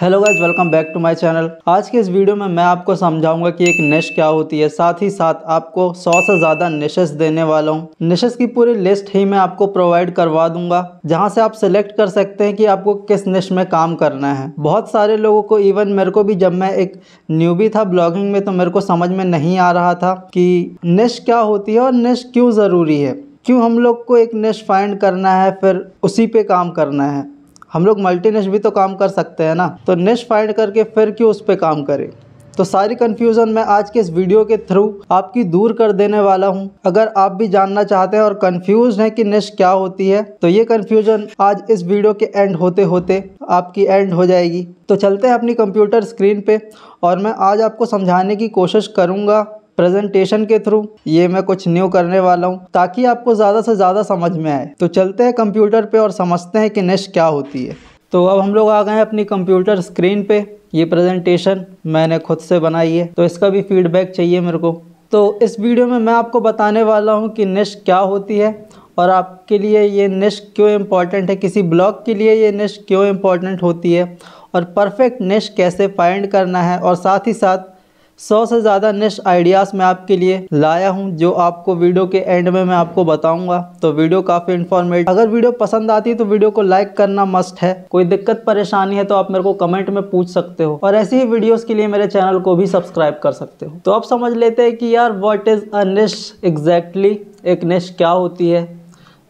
Hello guys welcome back to my channel आज के इस वीडियो में मैं आपको समझाऊंगा कि एक नेश क्या होती है साथ ही साथ आपको 100 से ज़्यादा निशेस देने वाला हूं निशेस की पूरी लिस्ट ही मैं आपको प्रोवाइड करवा दूंगा जहां से आप सिलेक्ट कर सकते हैं कि आपको किस नेश में काम करना है बहुत सारे लोगों को इवन मेरे को भी जब मैं एक न्यूबी था ब्लॉगिंग में तो मेरे को समझ में नहीं आ रहा था कि नेश क्या होती है और नेश क्यों ज़रूरी है क्यों हम लोग को एक नेश फाइंड करना है फिर उसी पे काम करना है हम लोग मल्टी भी तो काम कर सकते हैं ना तो निश फाइंड करके फिर क्यों उस पर काम करें तो सारी कन्फ्यूज़न मैं आज के इस वीडियो के थ्रू आपकी दूर कर देने वाला हूं। अगर आप भी जानना चाहते हैं और कंफ्यूज हैं कि निश क्या होती है तो ये कन्फ्यूज़न आज इस वीडियो के एंड होते होते आपकी एंड हो जाएगी तो चलते हैं अपनी कंप्यूटर स्क्रीन पे और मैं आज आपको समझाने की कोशिश करूँगा प्रेजेंटेशन के थ्रू ये मैं कुछ न्यू करने वाला हूँ ताकि आपको ज़्यादा से ज़्यादा समझ में आए तो चलते हैं कंप्यूटर पे और समझते हैं कि नेश क्या होती है तो अब हम लोग आ गए हैं अपनी कंप्यूटर स्क्रीन पे ये प्रेजेंटेशन मैंने खुद से बनाई है तो इसका भी फीडबैक चाहिए मेरे को तो इस वीडियो में मैं आपको बताने वाला हूँ कि नेश क्या होती है और आपके लिए ये नेश क्यों इम्पॉर्टेंट है किसी ब्लॉग के लिए ये नेश क्यों इम्पॉर्टेंट होती है और परफेक्ट नेश कैसे फाइंड करना है और साथ ही साथ सौ से ज़्यादा नेक्स्ट आइडियाज़ मैं आपके लिए लाया हूँ जो आपको वीडियो के एंड में मैं आपको बताऊंगा तो वीडियो काफ़ी इन्फॉर्मेटिव अगर वीडियो पसंद आती है तो वीडियो को लाइक करना मस्ट है कोई दिक्कत परेशानी है तो आप मेरे को कमेंट में पूछ सकते हो और ऐसी ही वीडियोज़ के लिए मेरे चैनल को भी सब्सक्राइब कर सकते हो तो आप समझ लेते हैं कि यार what is a niche exactly एक नेस्ट क्या होती है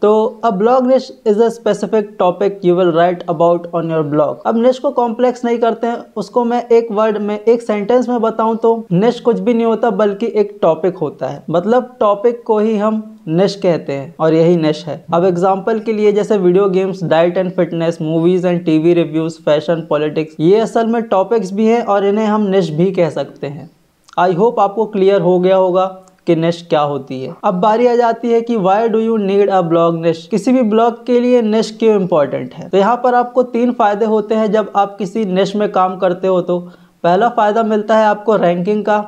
तो a blog niche is a specific topic you will write about on your blog अब निश को कॉम्प्लेक्स नहीं करते हैं उसको मैं एक वर्ड में एक सेंटेंस में बताऊं तो निश कुछ भी नहीं होता बल्कि एक टॉपिक होता है मतलब टॉपिक को ही हम निश कहते हैं और यही निश है अब एग्जाम्पल के लिए जैसे video games diet and fitness movies and TV reviews fashion politics ये असल में टॉपिक्स भी हैं और इन्हें हम निश भी कह सकते हैं आई होप आपको क्लियर हो गया होगा की नेस्ट क्या होती है अब बारी आ जाती है कि why do you need a blog niche किसी भी ब्लॉग के लिए नेस्ट क्यों इम्पोर्टेंट है तो यहाँ पर आपको तीन फायदे होते हैं जब आप किसी नेस्ट में काम करते हो तो पहला फ़ायदा मिलता है आपको रैंकिंग का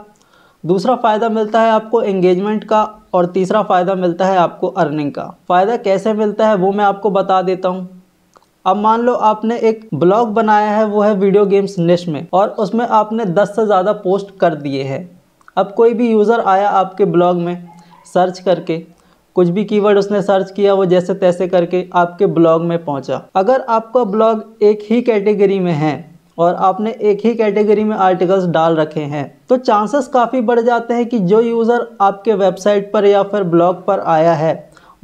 दूसरा फ़ायदा मिलता है आपको एंगेजमेंट का और तीसरा फ़ायदा मिलता है आपको अर्निंग का फ़ायदा कैसे मिलता है वो मैं आपको बता देता हूँ अब मान लो आपने एक ब्लॉग बनाया है वो है वीडियो गेम्स नेश में और उसमें आपने 10 से ज़्यादा पोस्ट कर दिए हैं अब कोई भी यूज़र आया आपके ब्लॉग में सर्च करके कुछ भी कीवर्ड उसने सर्च किया वो जैसे तैसे करके आपके ब्लॉग में पहुंचा अगर आपका ब्लॉग एक ही कैटेगरी में है और आपने एक ही कैटेगरी में आर्टिकल्स डाल रखे हैं तो चांसेस काफ़ी बढ़ जाते हैं कि जो यूज़र आपके वेबसाइट पर या फिर ब्लॉग पर आया है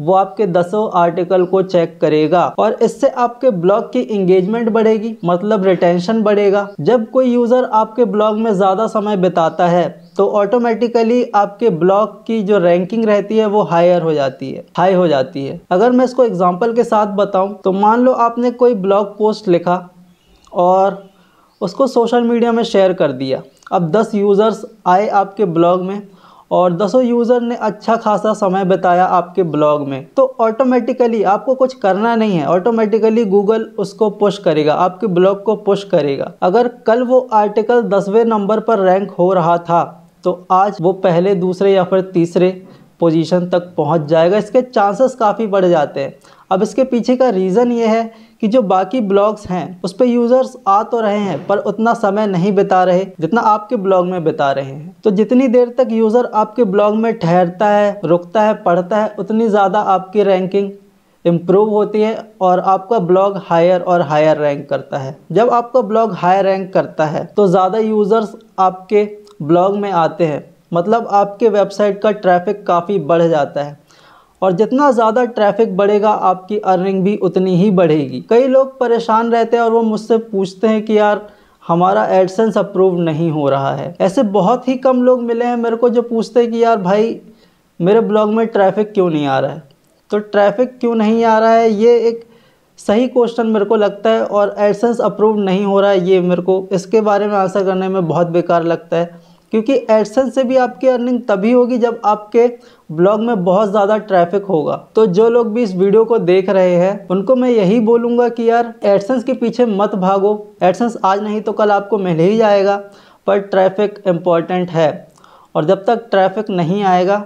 वो आपके दसों आर्टिकल को चेक करेगा और इससे आपके ब्लॉग की इंगेजमेंट बढ़ेगी मतलब रिटेंशन बढ़ेगा जब कोई यूज़र आपके ब्लॉग में ज़्यादा समय बिताता है तो ऑटोमेटिकली आपके ब्लॉग की जो रैंकिंग रहती है वो हायर हो जाती है हाई हो जाती है अगर मैं इसको एग्जाम्पल के साथ बताऊं तो मान लो आपने कोई ब्लॉग पोस्ट लिखा और उसको सोशल मीडिया में शेयर कर दिया अब 10 यूज़र्स आए आपके ब्लॉग में और दसों यूज़र ने अच्छा खासा समय बताया आपके ब्लॉग में तो ऑटोमेटिकली आपको कुछ करना नहीं है ऑटोमेटिकली गूगल उसको पुश करेगा आपके ब्लॉग को पुश करेगा अगर कल वो आर्टिकल दसवें नंबर पर रैंक हो रहा था तो आज वो पहले दूसरे या फिर तीसरे पोजीशन तक पहुंच जाएगा इसके चांसेस काफ़ी बढ़ जाते हैं अब इसके पीछे का रीज़न ये है कि जो बाकी ब्लॉग्स हैं उस पर यूज़र्स आ तो रहे हैं पर उतना समय नहीं बिता रहे जितना आपके ब्लॉग में बिता रहे हैं तो जितनी देर तक यूज़र आपके ब्लॉग में ठहरता है रुकता है पढ़ता है उतनी ज़्यादा आपकी रैंकिंग इम्प्रूव होती है और आपका ब्लॉग हायर और हायर रैंक करता है जब आपका ब्लॉग हायर रैंक करता है तो ज़्यादा यूज़र्स आपके ब्लॉग में आते हैं मतलब आपके वेबसाइट का ट्रैफिक काफ़ी बढ़ जाता है और जितना ज़्यादा ट्रैफिक बढ़ेगा आपकी अर्निंग भी उतनी ही बढ़ेगी कई लोग परेशान रहते हैं और वो मुझसे पूछते हैं कि यार हमारा एडसेंस अप्रूव नहीं हो रहा है ऐसे बहुत ही कम लोग मिले हैं मेरे को जो पूछते हैं कि यार भाई मेरे ब्लॉग में ट्रैफिक क्यों नहीं आ रहा है तो ट्रैफिक क्यों नहीं आ रहा है ये एक सही क्वेश्चन मेरे को लगता है और एडसेंस अप्रूव नहीं हो रहा है ये मेरे को इसके बारे में आंसर करने में बहुत बेकार लगता है क्योंकि एडसन से भी आपकी अर्निंग तभी होगी जब आपके ब्लॉग में बहुत ज़्यादा ट्रैफिक होगा तो जो लोग भी इस वीडियो को देख रहे हैं उनको मैं यही बोलूँगा कि यार एडसन्स के पीछे मत भागो एडसन्स आज नहीं तो कल आपको मिल ही जाएगा पर ट्रैफिक इम्पॉर्टेंट है और जब तक ट्रैफिक नहीं आएगा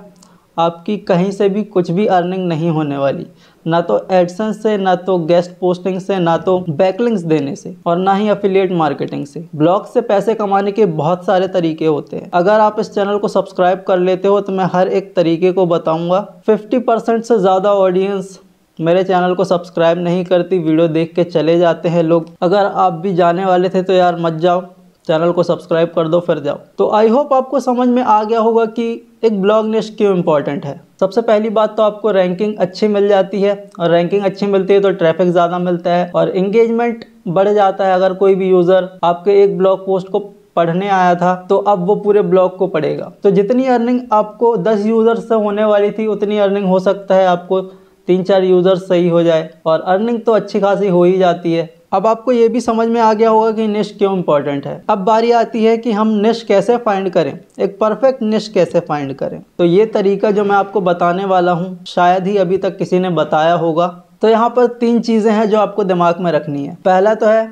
आपकी कहीं से भी कुछ भी अर्निंग नहीं होने वाली ना तो एडसन से ना तो गेस्ट पोस्टिंग से ना तो बैकलिंग्स देने से और ना ही अफिलिएट मार्केटिंग से ब्लॉग से पैसे कमाने के बहुत सारे तरीके होते हैं अगर आप इस चैनल को सब्सक्राइब कर लेते हो तो मैं हर एक तरीके को बताऊंगा 50% से ज़्यादा ऑडियंस मेरे चैनल को सब्सक्राइब नहीं करती वीडियो देख के चले जाते हैं लोग अगर आप भी जाने वाले थे तो यार मत जाओ चैनल को सब्सक्राइब कर दो फिर जाओ तो आई होप आपको समझ में आ गया होगा कि एक ब्लॉग निश क्यों इंपॉर्टेंट है सबसे पहली बात तो आपको रैंकिंग अच्छी मिल जाती है और रैंकिंग अच्छी मिलती है तो ट्रैफिक ज़्यादा मिलता है और इंगेजमेंट बढ़ जाता है अगर कोई भी यूज़र आपके एक ब्लॉग पोस्ट को पढ़ने आया था तो अब वो पूरे ब्लॉग को पढ़ेगा तो जितनी अर्निंग आपको 10 यूज़र से होने वाली थी उतनी अर्निंग हो सकता है आपको तीन चार यूज़र सही हो जाए और अर्निंग तो अच्छी खासी हो ही जाती है अब आपको ये भी समझ में आ गया होगा कि निश क्यों इंपॉर्टेंट है अब बारी आती है कि हम निश कैसे फाइंड करें एक परफेक्ट निश कैसे फाइंड करें तो ये तरीका जो मैं आपको बताने वाला हूँ शायद ही अभी तक किसी ने बताया होगा तो यहाँ पर तीन चीज़ें हैं जो आपको दिमाग में रखनी है पहला तो है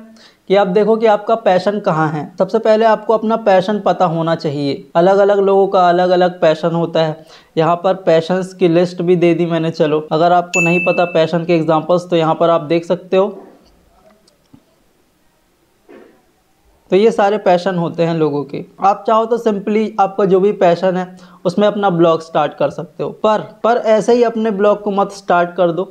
कि आप देखो कि आपका पैशन कहाँ है सबसे पहले आपको अपना पैशन पता होना चाहिए अलग अलग लोगों का अलग अलग पैशन होता है यहाँ पर पैशंस की लिस्ट भी दे दी मैंने चलो अगर आपको नहीं पता पैशन के एग्जांपल्स तो यहाँ पर आप देख सकते हो तो ये सारे पैशन होते हैं लोगों के आप चाहो तो सिंपली आपका जो भी पैशन है उसमें अपना ब्लॉग स्टार्ट कर सकते हो पर पर ऐसे ही अपने ब्लॉग को मत स्टार्ट कर दो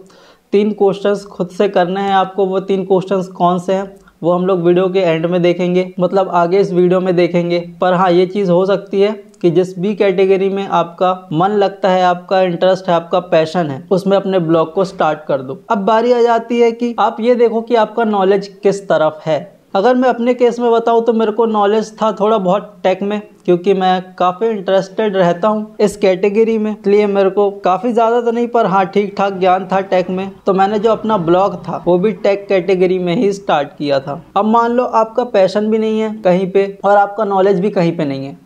तीन क्वेश्चंस खुद से करने हैं आपको वो तीन क्वेश्चंस कौन से हैं वो हम लोग वीडियो के एंड में देखेंगे मतलब आगे इस वीडियो में देखेंगे पर हाँ ये चीज़ हो सकती है कि जिस भी कैटेगरी में आपका मन लगता है आपका इंटरेस्ट है आपका पैशन है उसमें अपने ब्लॉग को स्टार्ट कर दो अब बारी आ जाती है कि आप ये देखो कि आपका नॉलेज किस तरफ है अगर मैं अपने केस में बताऊँ तो मेरे को नॉलेज था थोड़ा बहुत टेक में क्योंकि मैं काफ़ी इंटरेस्टेड रहता हूँ इस कैटेगरी में इसलिए मेरे को काफ़ी ज़्यादा तो नहीं पर हाँ ठीक ठाक ज्ञान था टेक में तो मैंने जो अपना ब्लॉग था वो भी टेक कैटेगरी में ही स्टार्ट किया था अब मान लो आपका पैशन भी नहीं है कहीं पर और आपका नॉलेज भी कहीं पर नहीं है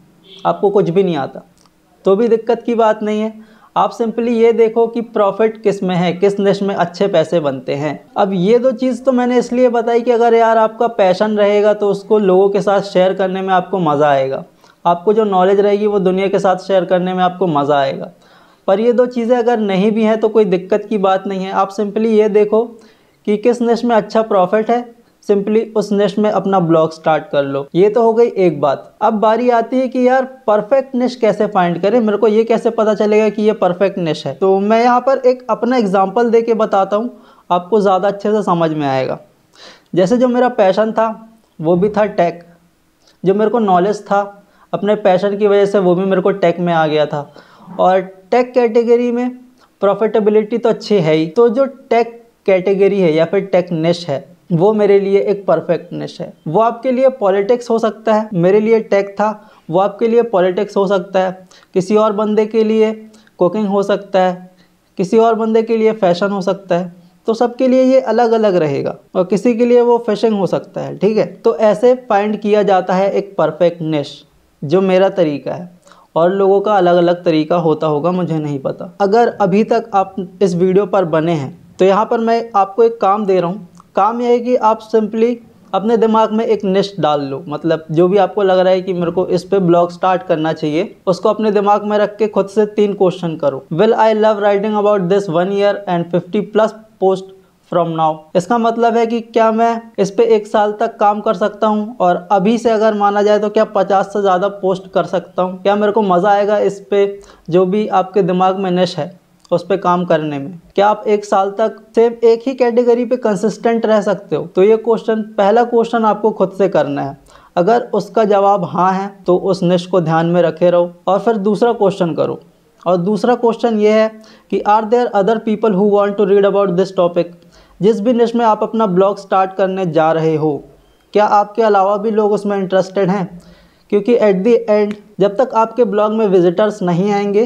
आपको कुछ भी नहीं आता तो भी दिक्कत की बात नहीं है आप सिंपली ये देखो कि प्रॉफिट किस में है किस निश में अच्छे पैसे बनते हैं अब ये दो चीज़ तो मैंने इसलिए बताई कि अगर यार आपका पैशन रहेगा तो उसको लोगों के साथ शेयर करने में आपको मज़ा आएगा आपको जो नॉलेज रहेगी वो दुनिया के साथ शेयर करने में आपको मज़ा आएगा पर ये दो चीज़ें अगर नहीं भी हैं तो कोई दिक्कत की बात नहीं है आप सिंपली ये देखो कि किस निश में अच्छा प्रॉफिट है सिंपली उस निश में अपना ब्लॉग स्टार्ट कर लो ये तो हो गई एक बात अब बारी आती है कि यार परफेक्ट निश कैसे फाइंड करें मेरे को ये कैसे पता चलेगा कि ये परफेक्ट निश है तो मैं यहाँ पर एक अपना एग्जाम्पल दे के बताता हूँ आपको ज़्यादा अच्छे से समझ में आएगा जैसे जो मेरा पैशन था वो भी था टेक जो मेरे को नॉलेज था अपने पैशन की वजह से वो भी मेरे को टेक में आ गया था और टेक कैटेगरी में प्रॉफिटेबिलिटी तो अच्छी है ही तो जो टेक कैटेगरी है या फिर टेक निश है वो मेरे लिए एक परफेक्टनेस है वो आपके लिए पॉलिटिक्स हो सकता है मेरे लिए टेक था वो आपके लिए पॉलिटिक्स हो सकता है किसी और बंदे के लिए कुकिंग हो सकता है किसी और बंदे के लिए फैशन हो सकता है तो सबके लिए ये अलग अलग रहेगा और किसी के लिए वो फिशिंग हो सकता है ठीक है तो ऐसे फाइंड किया जाता है एक परफेक्ट जो मेरा तरीका है और लोगों का अलग अलग तरीका होता होगा मुझे नहीं पता अगर अभी तक आप इस वीडियो पर बने हैं तो यहाँ पर मैं आपको एक काम दे रहा हूँ काम यह है कि आप सिंपली अपने दिमाग में एक निश्च डाल लो मतलब जो भी आपको लग रहा है कि मेरे को इस पे ब्लॉग स्टार्ट करना चाहिए उसको अपने दिमाग में रख के खुद से तीन क्वेश्चन करो will I love writing about this one year and fifty plus post from now इसका मतलब है कि क्या मैं इस पे एक साल तक काम कर सकता हूँ और अभी से अगर माना जाए तो क्या पचास से ज़्यादा पोस्ट कर सकता हूँ क्या मेरे को मज़ा आएगा इस पे जो भी आपके दिमाग में निश है उस पर काम करने में क्या आप एक साल तक सेम एक ही कैटेगरी पे कंसिस्टेंट रह सकते हो तो ये क्वेश्चन पहला क्वेश्चन आपको खुद से करना है अगर उसका जवाब हाँ है तो उस निश को ध्यान में रखे रहो और फिर दूसरा क्वेश्चन करो और दूसरा क्वेश्चन ये है कि are there other people who want to read about this topic जिस भी निश में आप अपना ब्लॉग स्टार्ट करने जा रहे हो क्या आपके अलावा भी लोग उसमें इंटरेस्टेड हैं क्योंकि एट दी एंड जब तक आपके ब्लॉग में विजिटर्स नहीं आएंगे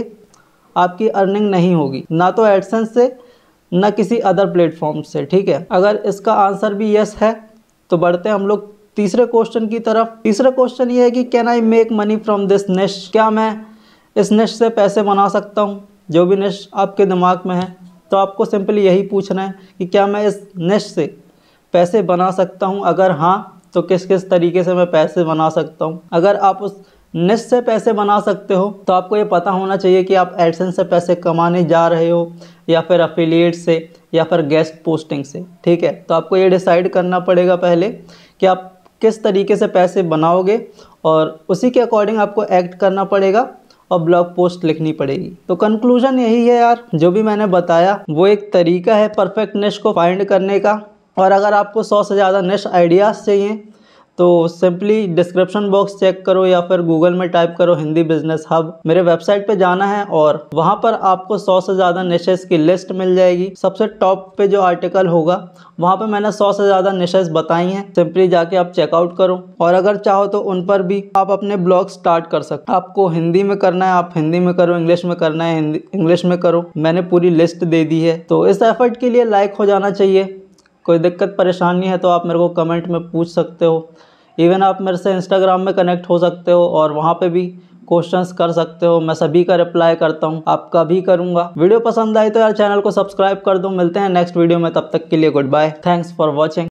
आपकी अर्निंग नहीं होगी ना तो एडसेंस से ना किसी अदर प्लेटफॉर्म से ठीक है अगर इसका आंसर भी यस है तो बढ़ते हैं हम लोग तीसरे क्वेश्चन की तरफ तीसरा क्वेश्चन ये है कि can I make money from this niche क्या मैं इस नेश से पैसे बना सकता हूँ जो भी नेश आपके दिमाग में है तो आपको सिंपली यही पूछना है कि क्या मैं इस नेश से पैसे बना सकता हूँ अगर हाँ तो किस किस तरीके से मैं पैसे बना सकता हूँ अगर आप उस नेस्ट से पैसे बना सकते हो तो आपको ये पता होना चाहिए कि आप एडसन से पैसे कमाने जा रहे हो या फिर अफिलिएट से या फिर गेस्ट पोस्टिंग से ठीक है तो आपको ये डिसाइड करना पड़ेगा पहले कि आप किस तरीके से पैसे बनाओगे और उसी के अकॉर्डिंग आपको एक्ट करना पड़ेगा और ब्लॉग पोस्ट लिखनी पड़ेगी तो कंक्लूजन यही है यार जो भी मैंने बताया वो एक तरीका है परफेक्ट नेश को फाइंड करने का और अगर आपको सौ से ज़्यादा नेश आइडियाज़ चाहिए तो सिंपली डिस्क्रिप्शन बॉक्स चेक करो या फिर गूगल में टाइप करो हिंदी बिजनेस हब मेरे वेबसाइट पे जाना है और वहाँ पर आपको सौ से ज़्यादा नशेज की लिस्ट मिल जाएगी सबसे टॉप पे जो आर्टिकल होगा वहाँ पे मैंने सौ से ज़्यादा नशेज बताई हैं सिंपली जाके आप चेकआउट करो और अगर चाहो तो उन पर भी आप अपने ब्लॉग स्टार्ट कर सकते आपको हिंदी में करना है आप हिंदी में करो इंग्लिश में करना है इंग्लिश में करो मैंने पूरी लिस्ट दे दी है तो इस एफर्ट के लिए लाइक हो जाना चाहिए कोई दिक्कत परेशानी है तो आप मेरे को कमेंट में पूछ सकते हो इवन आप मेरे से इंस्टाग्राम में कनेक्ट हो सकते हो और वहाँ पे भी क्वेश्चंस कर सकते हो मैं सभी का रिप्लाई करता हूँ आपका भी करूँगा वीडियो पसंद आए तो यार चैनल को सब्सक्राइब कर दो मिलते हैं नेक्स्ट वीडियो में तब तक के लिए good bye thanks for watching